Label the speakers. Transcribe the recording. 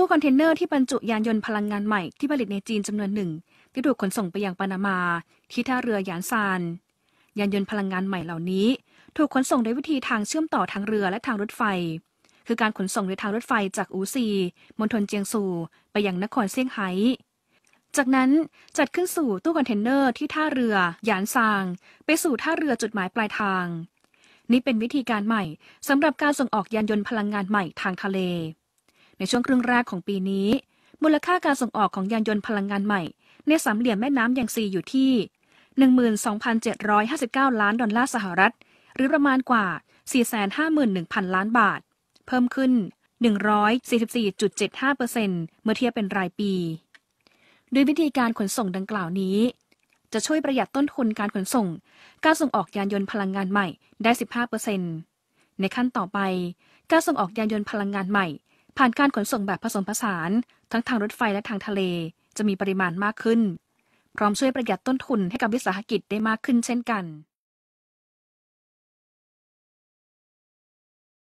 Speaker 1: ตู้คอนเทนเนอร์ที่บรรจุยานยนต์พลังงานใหม่ที่ผลิตในจีนจำนวนหนึ่งที่ถูกขนส่งไปยังปานามา ที่ท่าเรือยานซานยานยนต์พลังงานใหม่เหล่านี้ ถูกขนส่งโดยวิธีทางเชื่อมต่อทางเรือและทางรถไฟ คือการขนส่งโดยทางรถไฟจากอูซีมณฑลเจียงซูไปยังนครเซี่ยงไฮ้จากนั้นจัดขึ้นสู่ตู้คอนเทนเนอร์ที่ท่าเรือยานซาง ไปสู่ท่าเรือจุดหมายปลายทาง นี่เป็นวิธีการใหม่สำหรับการส่งออกยานยนต์พลังงานใหม่ทางทะเลในช่วงครึ่งแรกของปีนี้ มูลค่าการส่งออกของยานยนต์พลังงานใหม่ ในสามเหลี่ยมแม่น้ำยังซีอยู่ที่ 12,759 ล้านดอลลาร์สหรัฐ หรือประมาณกว่า 451,000 ล้านบาท เพิ่มขึ้น 144.75%เมื่อเทียบเป็นรายปีด้วยวิธีการขนส่งดังกล่าวนี้ จะช่วยประหยัดต้นทุนการขนส่ง การส่งออกยานยนต์พลังงานใหม่ได้ 15%ในขั้นต่อไป การส่งออกยานยนต์พลังงานใหม่ผ่านการขนส่งแบบผสมผสาน ทั้งทางรถไฟและทางทะเลจะมีปริมาณมากขึ้น พร้อมช่วยประหยัดต้นทุนให้กับวิสาหกิจได้มากขึ้นเช่นกัน